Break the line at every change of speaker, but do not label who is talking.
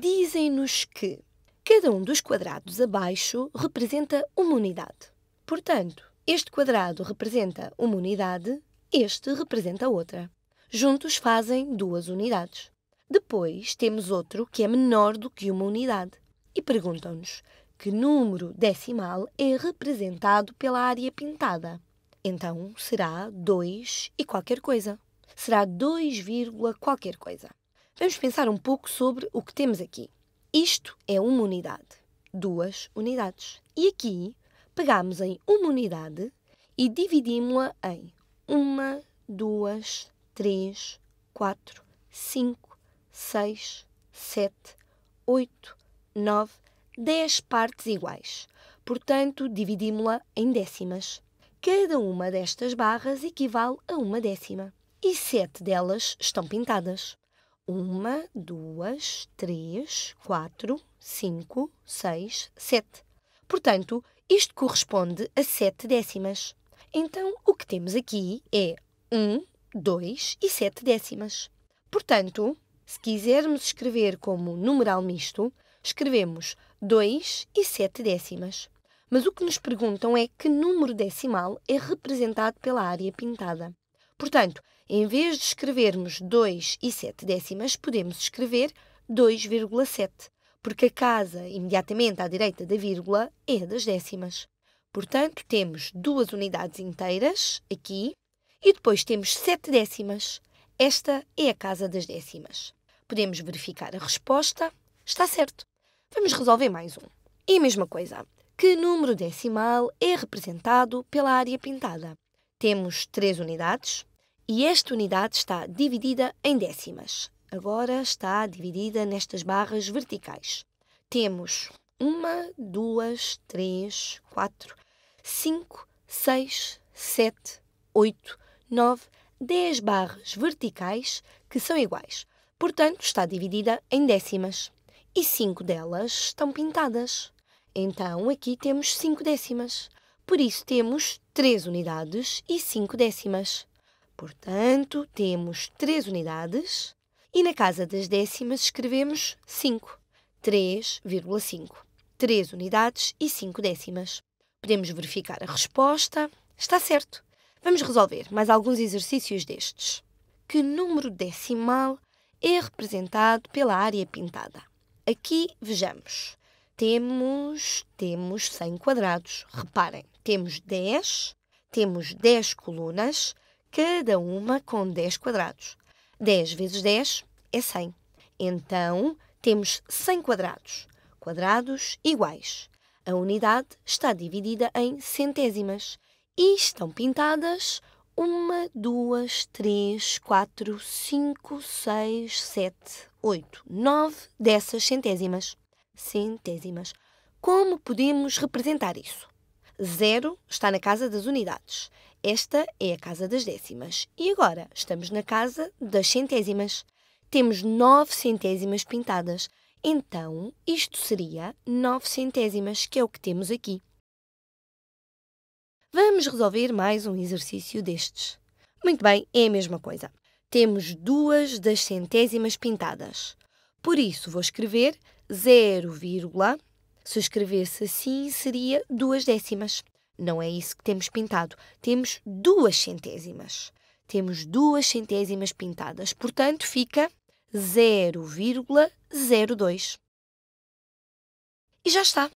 dizem-nos que cada um dos quadrados abaixo representa uma unidade. Portanto, este quadrado representa uma unidade, este representa outra. Juntos fazem duas unidades. Depois temos outro que é menor do que uma unidade e perguntam-nos que número decimal é representado pela área pintada. Então será 2 e qualquer coisa. Será 2, qualquer coisa. Vamos pensar um pouco sobre o que temos aqui. Isto é uma unidade, duas unidades. E aqui pegamos em uma unidade e dividimos-a em uma, duas, três, quatro, cinco, seis, sete, oito, nove, dez partes iguais. Portanto, dividimos-la em décimas. Cada uma destas barras equivale a uma décima. E sete delas estão pintadas. Uma, duas, três, quatro, cinco, seis, sete. Portanto, isto corresponde a sete décimas. Então, o que temos aqui é 1, 2 e 7 décimas. Portanto, se quisermos escrever como numeral misto, escrevemos 2 e 7 décimas. Mas o que nos perguntam é que número decimal é representado pela área pintada. Portanto, em vez de escrevermos 2 e 7 décimas, podemos escrever 2,7, porque a casa imediatamente à direita da vírgula é das décimas. Portanto, temos duas unidades inteiras aqui e depois temos 7 décimas. Esta é a casa das décimas. Podemos verificar a resposta. Está certo. Vamos resolver mais um. E a mesma coisa. Que número decimal é representado pela área pintada? temos três unidades e esta unidade está dividida em décimas. Agora está dividida nestas barras verticais. Temos uma, duas, três, quatro, cinco, seis, sete, oito, nove, dez barras verticais que são iguais. Portanto, está dividida em décimas e cinco delas estão pintadas. Então, aqui temos cinco décimas. Por isso, temos 3 unidades e 5 décimas. Portanto, temos 3 unidades e na casa das décimas escrevemos 5. 3,5. 3 unidades e 5 décimas. Podemos verificar a resposta. Está certo. Vamos resolver mais alguns exercícios destes. Que número decimal é representado pela área pintada? Aqui vejamos temos, temos 100 quadrados. Reparem, temos 10, temos 10 colunas, cada uma com 10 quadrados. 10 vezes 10 é 100. Então, temos 100 quadrados. Quadrados iguais. A unidade está dividida em centésimas e estão pintadas 1, 2, 3, 4, 5, 6, 7, 8, 9 dessas centésimas centésimas. Como podemos representar isso? Zero está na casa das unidades. Esta é a casa das décimas. E agora estamos na casa das centésimas. Temos nove centésimas pintadas. Então, isto seria nove centésimas, que é o que temos aqui. Vamos resolver mais um exercício destes. Muito bem, é a mesma coisa. Temos duas das centésimas pintadas. Por isso, vou escrever 0, vírgula, se escrevesse assim, seria duas décimas. Não é isso que temos pintado. Temos duas centésimas. Temos duas centésimas pintadas. Portanto, fica 0,02. E já está.